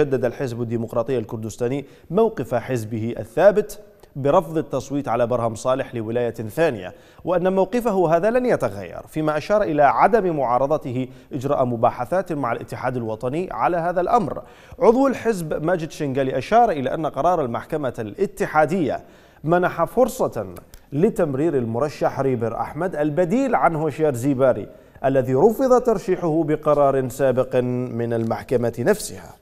شدد الحزب الديمقراطي الكردستاني موقف حزبه الثابت برفض التصويت على برهم صالح لولاية ثانية وأن موقفه هذا لن يتغير فيما أشار إلى عدم معارضته إجراء مباحثات مع الاتحاد الوطني على هذا الأمر عضو الحزب ماجد شنغالي أشار إلى أن قرار المحكمة الاتحادية منح فرصة لتمرير المرشح ريبر أحمد البديل عن هوشيار زيباري الذي رفض ترشيحه بقرار سابق من المحكمة نفسها